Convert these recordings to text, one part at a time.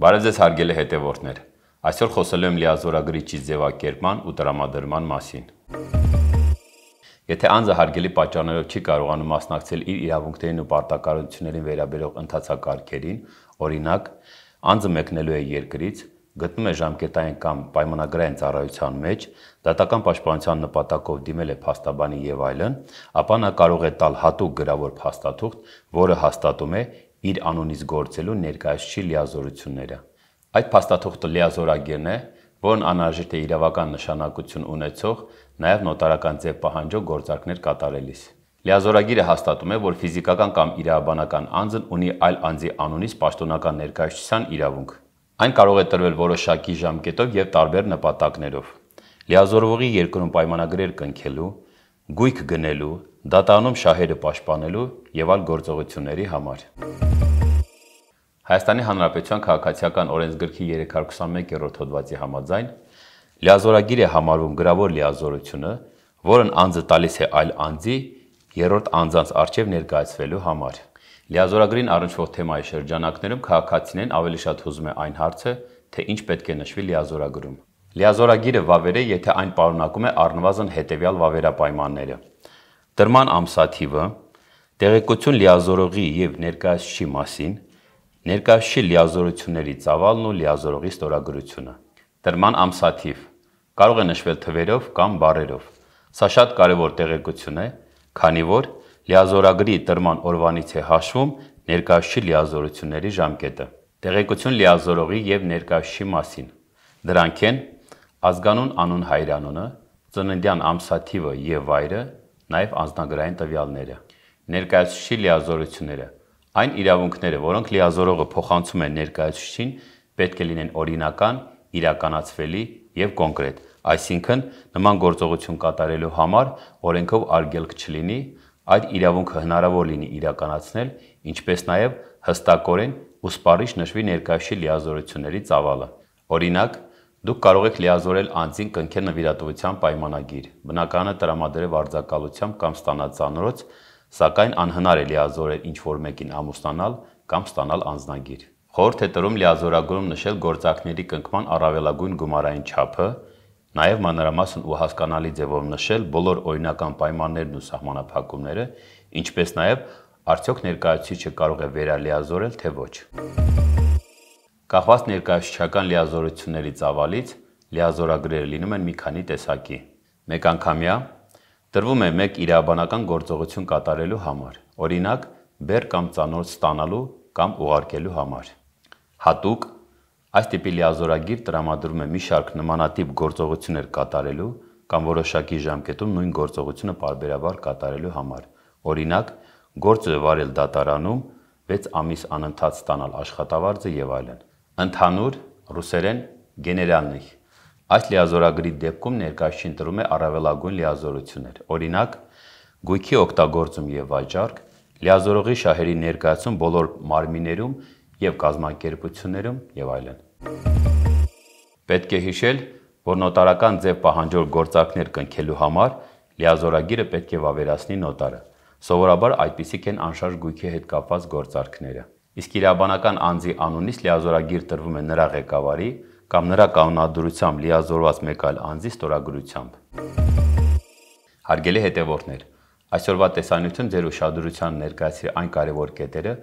Բարև ձեզ հարգելի հետևորդներ։ Այսօր խոսելու եմ լիազորագրիչի ձևակերպման ու տրամադրման մասին։ Եթե անձը հարգելի պատճառներով չի կարողանում մասնակցել իր իրավունքներին ու պարտականություններին վերաբերող ընթացակարգերին, օրինակ, անձը մեկնելու է երկրից, գտնում է ժամկետային կամ պայմանագրային ծառայության մեջ, դատական պաշտպանության նպատակով դիմել է փաստաբանի եւ այլն, ապա նա կարող է տալ հատուկ գրավոր փաստաթուղթ, որը հաստատում է իր անունից գործելու ներկայացուցիչ լիազորությունները։ Այդ փաստաթուղթը լիազորագիրն է, որն անհրաժեշտ է իրավական նշանակություն ունեցող նաև նոտարական ձև պահանջող գործարքներ կատարելիս։ Լիազորագիրը հաստատում է, որ ֆիզիկական կամ իրավաբանական անձն ունի այլ անձի անունից պաշտոնական ներկայացության իրավունք։ Այն կարող է տրվել որոշակի ժամկետով եւ տարբեր նպատակներով։ Լիազորվողի երկրում պայմանագրեր կնքելու, գույք գնելու, դատանում շահերը պաշտպանելու եւ այլ գործողությունների համար։ Ա Հայաստանի Հանրապետության քաղաքացիական օրենսգրքի 321-րդ հոդվածի համաձայն լիազորագիր է համարվում գրավոր լիազորությունը, որն անձը տալիս է այլ անձի երրորդ անձանց արչև ներկայացվելու համար։ Լիազորագրին առնչվող թեմայի շրջանակներում քաղաքացին ավելի շատ հուզում է այն հարցը, թե ինչ պետք է նշվի լիազորագրում։ Լիազորագիրը վավեր է, եթե այն պարունակում է առնվազն հետևյալ վավերապայմանները. դրման ամսաթիվը, տեղեկություն լիազորողի եւ ներկայացուցի մասին, Ներկայացուցի լիազորությունների ծավալն ու լիազորողի ստորագրությունը։ Դրման ամսաթիվ կարող է նշվել թվերով կամ բառերով։ Սա շատ կարևոր տեղեկություն է, քանի որ լիազորագրի դրման օրվանից է հաշվում ներկայացուցի լիազորությունների ժամկետը։ Տեղեկություն լիազորողի եւ ներկայացուցի մասին։ Դրանք են ազգանուն անուն հայրանունը, ծննդյան ամսաթիվը եւ վայրը, նաեւ անձնագրային տվյալները։ Ներկայացուցի լիազորությունները 1 Այն իրավունքները, որոնք լիազորողը փոխանցում է ներկայացուցիչին, պետք է լինեն օրինական, իրականացվելի եւ կոնկրետ։ Այսինքն, նման գործողություն կատարելու համար օրենքով արգելք չլինի, այդ իրավունքը հնարավոր լինի իրականացնել, ինչպես նաև հստակորեն ու սպառիչ նշվի ներկայացի լիազորությունների ծավալը։ Օրինակ, դուք կարող եք լիազորել անձին կնքել նվիրատվության պայմանագիր, բնականը տրամադրել վարձակալությամբ կամ ստանած ծանրոց, սակայն անհնար է լիազորել ինչ-որ մեկին ամուսնանալ կամ ստանալ անձնագիր։ Խորհուրդ է տրում լիազորագրում նշել գործակների կնքման առավելագույն գումարային չափը, նաև մանրամասն ու հասկանալի ձևով նշել բոլոր օրինական պայմաններն ու սահմանափակումները, ինչպես նաև արդյոք ներկայացուցիչը կարող է վերալիազորել թե ոչ։ Կախված ներկայացուցչական լիազորությունների ծավալից լիազորագրերը լինում են մի քանի տեսակի։ Մեկ անգամյա, Տրվում է մեկ իրավաբանական գործողություն կատարելու համար, օրինակ՝ բեռ կամ ծանոթ ստանալու կամ ուղարկելու համար։ Հատուկ այս տիպի լիազորագիր տրամադրում է մի շարք նմանատիպ գործողություններ կատարելու կամ որոշակի ժամկետում նույն գործողությունը parberavar կատարելու համար։ Օրինակ, գործը վարել դատարանում 6 ամիս անընդհատ ստանալ աշխատավարձը եւ այլն։ Ընդհանուր ռուսերեն գեներալնի Այս լիազորագրի դեպքում ներկայացին տրում է առավելագույն լիազորություններ։ Օրինակ, գույքի օգտագործում եւ վաճառք, լիազորողի շահերի ներկայացում բոլոր մարմիներում եւ կազմակերպություններում եւ այլն։ Պետք է հիշել, որ նոտարական ձև պահանջող գործարքներ կնքելու համար լիազորագիրը պետք է վավերացնի նոտարը։ Սովորաբար այդպիսիք են անշարժ գույքի հետ կապված գործարքները։ Իսկ իրաբանական անձի անունից լիազորագիր տրվում է նրա ղեկավարի կամ նրա կանոնադրությամբ լիազորված մեկ այլ անձի ստորագրությամբ։ Հարգելի հետևորդներ, այսօրվա տեսանյութում ձեր ուշադրության ներկայացրի այն կարևոր կետերը,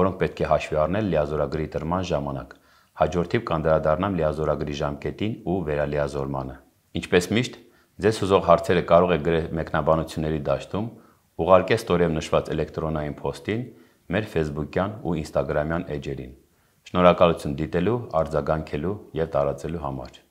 որոնք պետք է հաշվի առնել լիազորագրի դրման ժամանակ։ Հաջորդիվ կանդրադառնամ լիազորագրի ժամկետին ու վերալիազորմանը։ Ինչպես միշտ, ձեզ հուզող հարցերը կարող եք գրել մեկնաբանությունների դաշտում, ուղարկել ստորև նշված էլեկտրոնային փոստին, մեր Facebook-յան ու Instagram-յան էջերին։ Շնորհակալություն դիտելու, արձագանքելու եւ տարածելու համար։